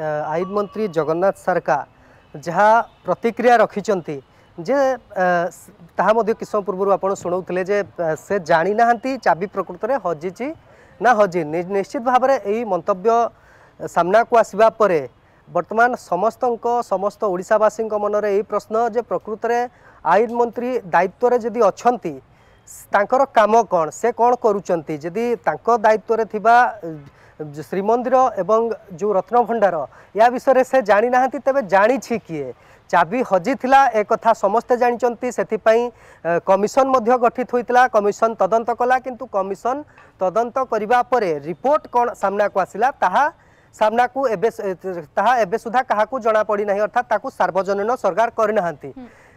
ଆଇନ ମନ୍ତ୍ରୀ ଜଗନ୍ନାଥ ସରକାର ଯାହା ପ୍ରତିକ୍ରିୟା ରଖିଛନ୍ତି ଯେ ତାହା ମଧ୍ୟ କିଛି ସମୟ ପୂର୍ବରୁ ଆପଣ ଶୁଣାଉଥିଲେ ଯେ ସେ ଜାଣିନାହାନ୍ତି ଚାବି ପ୍ରକୃତରେ ହଜିଛି ନା ହଜିନି ନିଶ୍ଚିତ ଭାବରେ ଏହି ମନ୍ତବ୍ୟ ସାମ୍ନାକୁ ଆସିବା ପରେ ବର୍ତ୍ତମାନ ସମସ୍ତଙ୍କ ସମସ୍ତ ଓଡ଼ିଶାବାସୀଙ୍କ ମନରେ ଏହି ପ୍ରଶ୍ନ ଯେ ପ୍ରକୃତରେ ଆଇନ ମନ୍ତ୍ରୀ ଦାୟିତ୍ୱରେ ଯଦି ଅଛନ୍ତି ତାଙ୍କର କାମ କ'ଣ ସେ କ'ଣ କରୁଛନ୍ତି ଯଦି ତାଙ୍କ ଦାୟିତ୍ୱରେ ଥିବା ଶ୍ରୀମନ୍ଦିର ଏବଂ ଯେଉଁ ରତ୍ନଭଣ୍ଡାର ୟା ବିଷୟରେ ସେ ଜାଣିନାହାନ୍ତି ତେବେ ଜାଣିଛି କିଏ ଚାବି ହଜିଥିଲା ଏ କଥା ସମସ୍ତେ ଜାଣିଛନ୍ତି ସେଥିପାଇଁ କମିଶନ ମଧ୍ୟ ଗଠିତ ହୋଇଥିଲା କମିଶନ ତଦନ୍ତ କଲା କିନ୍ତୁ କମିଶନ ତଦନ୍ତ କରିବା ପରେ ରିପୋର୍ଟ କ'ଣ ସାମ୍ନାକୁ ଆସିଲା ତାହା ସାମ୍ନାକୁ ଏବେ ତାହା ଏବେ ସୁଦ୍ଧା କାହାକୁ ଜଣାପଡ଼ି ନାହିଁ ଅର୍ଥାତ୍ ତାକୁ ସାର୍ବଜନୀନ ସରକାର କରିନାହାନ୍ତି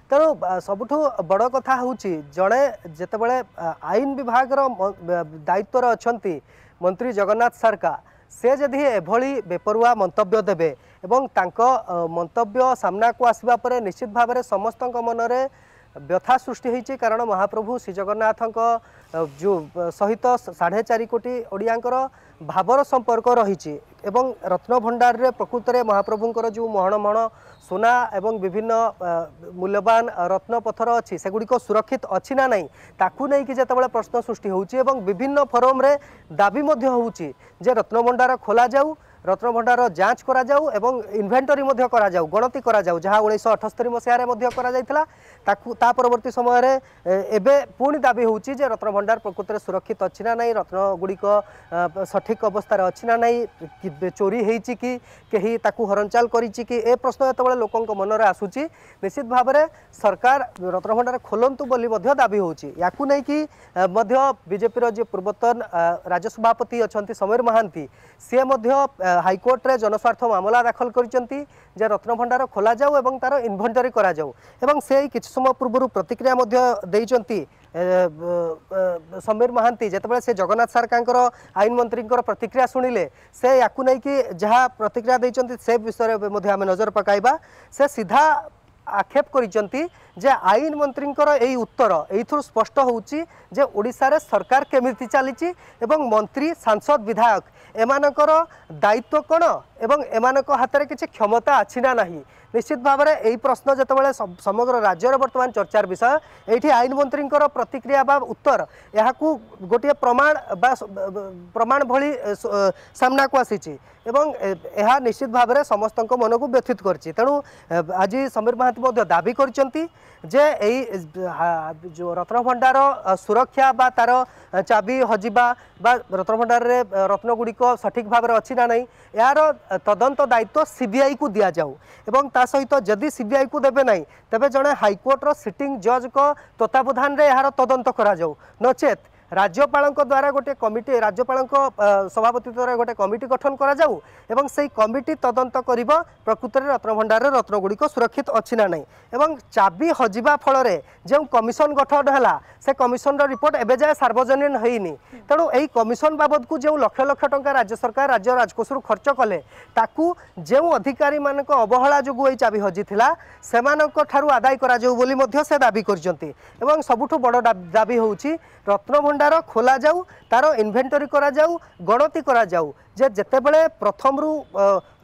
ତେଣୁ ସବୁଠୁ ବଡ଼ କଥା ହେଉଛି ଜଣେ ଯେତେବେଳେ ଆଇନ ବିଭାଗର ଦାୟିତ୍ୱରେ ଅଛନ୍ତି ମନ୍ତ୍ରୀ ଜଗନ୍ନାଥ ସରକାର ସେ ଯଦି ଏଭଳି ବେପରୁଆ ମନ୍ତବ୍ୟ ଦେବେ ଏବଂ ତାଙ୍କ ମନ୍ତବ୍ୟ ସାମ୍ନାକୁ ଆସିବା ପରେ ନିଶ୍ଚିତ ଭାବରେ ସମସ୍ତଙ୍କ ମନରେ ବ୍ୟଥା ସୃଷ୍ଟି ହୋଇଛି କାରଣ ମହାପ୍ରଭୁ ଶ୍ରୀଜଗନ୍ନାଥଙ୍କ ଯେଉଁ ସହିତ ସାଢ଼େ ଚାରି କୋଟି ଓଡ଼ିଆଙ୍କର ଭାବର ସମ୍ପର୍କ ରହିଛି ଏବଂ ରତ୍ନଭଣ୍ଡାରରେ ପ୍ରକୃତରେ ମହାପ୍ରଭୁଙ୍କର ଯେଉଁ ମହଣ ମହଣ ସୁନା ଏବଂ ବିଭିନ୍ନ ମୂଲ୍ୟବାନ ରତ୍ନପଥର ଅଛି ସେଗୁଡ଼ିକ ସୁରକ୍ଷିତ ଅଛି ନା ନାହିଁ ତାକୁ ନେଇକି ଯେତେବେଳେ ପ୍ରଶ୍ନ ସୃଷ୍ଟି ହେଉଛି ଏବଂ ବିଭିନ୍ନ ଫୋରମରେ ଦାବି ମଧ୍ୟ ହେଉଛି ଯେ ରତ୍ନଭଣ୍ଡାର ଖୋଲାଯାଉ রত্নভণ্ডার যাঞ্চ করা যাও এবং ইনভেন্টরি মধ্যে করা যাও গণতি করা যাও যা উনিশশো অঠস্তরি মশায় মধ্যে করা যাইতিলা তাকু তা পরবর্তী সময়ে এবে পুনি দাবি হচ্ছে যে রত্নভণ্ডার প্রকৃতরে সুরক্ষিত অছি না নাই রত্নগুড়ি সঠিক অবস্থায় অছি না নাই চোরি হয়েছি কি কেহি তাকু হরণচাল করেছি কি এ প্রশ্ন যেতবে লোক মনরে আসুচি নিশ্চিত ভাবে সরকার রত্নভণ্ডার খোলন্তু বলে মধ্য দাবি হচ্ছে ইয়াকু নেইকি মধ্য বিজেপির যে পূর্বতন রাজ্য সভাপতি অনেক সমীর মহান্তি সি মধ্য হাইকোর্টে জনস্বার্থ মামলা দাখল করেছেন যে রত্নভণ্ডার খোলা যাও এবং তার ইনভেন্টরি করা যাও এবং সেই কিছু সময় পূর্ব প্রতিক্রিয়া সমীর মহান্তি যেত সে জগন্নাথ সারকাঙ্কর আইনমন্ত্রীঙ্কর প্রতিক্রিয়া শুনলে সে ইয়াকু নেই যা প্রতিক্রিয়া দিয়েছেন সে বিষয়ে আমি নজর পকাইবা সে সিধা ଆକ୍ଷେପ କରିଛନ୍ତି ଯେ ଆଇନ ମନ୍ତ୍ରୀଙ୍କର ଏହି ଉତ୍ତର ଏଇଥିରୁ ସ୍ପଷ୍ଟ ହେଉଛି ଯେ ଓଡ଼ିଶାରେ ସରକାର କେମିତି ଚାଲିଛି ଏବଂ ମନ୍ତ୍ରୀ ସାଂସଦ ବିଧାୟକ ଏମାନଙ୍କର ଦାୟିତ୍ୱ କ'ଣ ଏବଂ ଏମାନଙ୍କ ହାତରେ କିଛି କ୍ଷମତା ଅଛି ନା ନାହିଁ ନିଶ୍ଚିତ ଭାବରେ ଏହି ପ୍ରଶ୍ନ ଯେତେବେଳେ ସମଗ୍ର ରାଜ୍ୟରେ ବର୍ତ୍ତମାନ ଚର୍ଚ୍ଚାର ବିଷୟ ଏଇଠି ଆଇନ ମନ୍ତ୍ରୀଙ୍କର ପ୍ରତିକ୍ରିୟା ବା ଉତ୍ତର ଏହାକୁ ଗୋଟିଏ ପ୍ରମାଣ ବା ପ୍ରମାଣ ଭଳି ସାମ୍ନାକୁ ଆସିଛି ଏବଂ ଏହା ନିଶ୍ଚିତ ଭାବରେ ସମସ୍ତଙ୍କ ମନକୁ ବ୍ୟଥିତ କରିଛି ତେଣୁ ଆଜି ସମୀର ମହାନ୍ତି ମଧ୍ୟ ଦାବି କରିଛନ୍ତି ଯେ ଏଇ ଯେଉଁ ରତ୍ନଭଣ୍ଡାର ସୁରକ୍ଷା ବା ତାର ଚାବି ହଜିବା ବା ରତ୍ନଭଣ୍ଡାରରେ ରତ୍ନଗୁଡ଼ିକ ସଠିକ୍ ଭାବରେ ଅଛି ନା ନାହିଁ ଏହାର তদন্ত দায়িত্ব সিবিআইକୁ ଦିଆଯାଉ ଏବଂ ତା ସହିତ ଯଦି ସିବିଆଇକୁ ଦେବେ ନାହିଁ ତେବେ ଜଣେ ହାଇକୋର୍ଟର ସିଟିଂ ଜଜ୍ଙ୍କ ତତ୍ତ୍ୱାବଧାନରେ ଏହାର ତଦନ୍ତ କରାଯାଉ ନଚେତ୍ ରାଜ୍ୟପାଳଙ୍କ ଦ୍ୱାରା ଗୋଟିଏ କମିଟି ରାଜ୍ୟପାଳଙ୍କ ସଭାପତିତ୍ୱରେ ଗୋଟିଏ କମିଟି ଗଠନ କରାଯାଉ ଏବଂ ସେହି କମିଟି ତଦନ୍ତ କରିବ ପ୍ରକୃତରେ ରତ୍ନଭଣ୍ଡାରର ରତ୍ନଗୁଡ଼ିକ ସୁରକ୍ଷିତ ଅଛି ନା ନାହିଁ ଏବଂ ଚାବି ହଜିବା ଫଳରେ ଯେଉଁ କମିଶନ ଗଠନ ହେଲା ସେ କମିଶନର ରିପୋର୍ଟ ଏବେ ଯାଏ ସାର୍ବଜନୀନ ହୋଇନି ତେଣୁ ଏହି କମିଶନ ବାବଦକୁ ଯେଉଁ ଲକ୍ଷ ଲକ୍ଷ ଟଙ୍କା ରାଜ୍ୟ ସରକାର ରାଜ୍ୟ ରାଜକୋଷରୁ ଖର୍ଚ୍ଚ କଲେ ତାକୁ ଯେଉଁ ଅଧିକାରୀମାନଙ୍କ ଅବହେଳା ଯୋଗୁଁ ଏହି ଚାବି ହଜିଥିଲା ସେମାନଙ୍କ ଠାରୁ ଆଦାୟ କରାଯାଉ ବୋଲି ମଧ୍ୟ ସେ ଦାବି କରିଛନ୍ତି ଏବଂ ସବୁଠୁ ବଡ଼ ଦାବି ହେଉଛି ରତ୍ନଭଣ୍ଡାର ଭଣ୍ଡାର ଖୋଲାଯାଉ ତାର ଇନଭେଣ୍ଟୋରୀ କରାଯାଉ ଗଣତି କରାଯାଉ ଯେ ଯେତେବେଳେ ପ୍ରଥମରୁ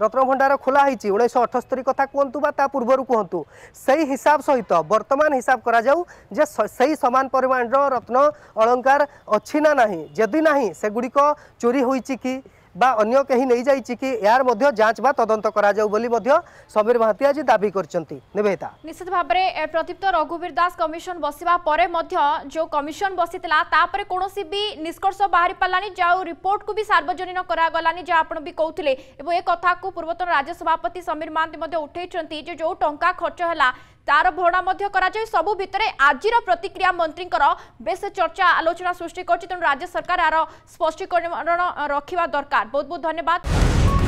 ରତ୍ନଭଣ୍ଡାର ଖୋଲା ହୋଇଛି ଉଣେଇଶହ ଅଠସ୍ତରୀ କଥା କୁହନ୍ତୁ ବା ତା ପୂର୍ବରୁ କୁହନ୍ତୁ ସେଇ ହିସାବ ସହିତ ବର୍ତ୍ତମାନ ହିସାବ କରାଯାଉ ଯେ ସେଇ ସମାନ ପରିମାଣର ରତ୍ନ ଅଳଙ୍କାର ଅଛି ନା ନାହିଁ ଯଦି ନାହିଁ ସେଗୁଡ଼ିକ ଚୋରି ହୋଇଛି କି বা অন্য কে নেই যাইছি কি এর যাঞ্চ বা তদন্ত করা যাও বলি মধ্যে সমীর মহাতি আজ দাবি করছেন নিবেদিতা নিশ্চিত ভাবে প্রদীপ্ত রঘুবীর দাস কমিশন বসিবা পরে মধ্য যে কমিশন বসিলা তাপরে কোণী বি নিষ্কর্ষ বাহারি পালানি যা রিপোর্ট কু সার্বজনীন করা গলানি যা আপনার বি কৌলে এবং এ কথা পূর্বতন রাজ্য সভাপতি সমীর মহাতি উঠাইছেন যে যে টঙ্কা খরচ হল ତାର ଭରଣା ମଧ୍ୟ କରାଯାଏ ସବୁ ଭିତରେ ଆଜିର ପ୍ରତିକ୍ରିୟା ମନ୍ତ୍ରୀଙ୍କର ବେଶ ଚର୍ଚ୍ଚା ଆଲୋଚନା ସୃଷ୍ଟି କରିଛି ତେଣୁ ରାଜ୍ୟ ସରକାର ଏହାର ସ୍ପଷ୍ଟୀକରଣ ରଖିବା ଦରକାର ବହୁତ ବହୁତ ଧନ୍ୟବାଦ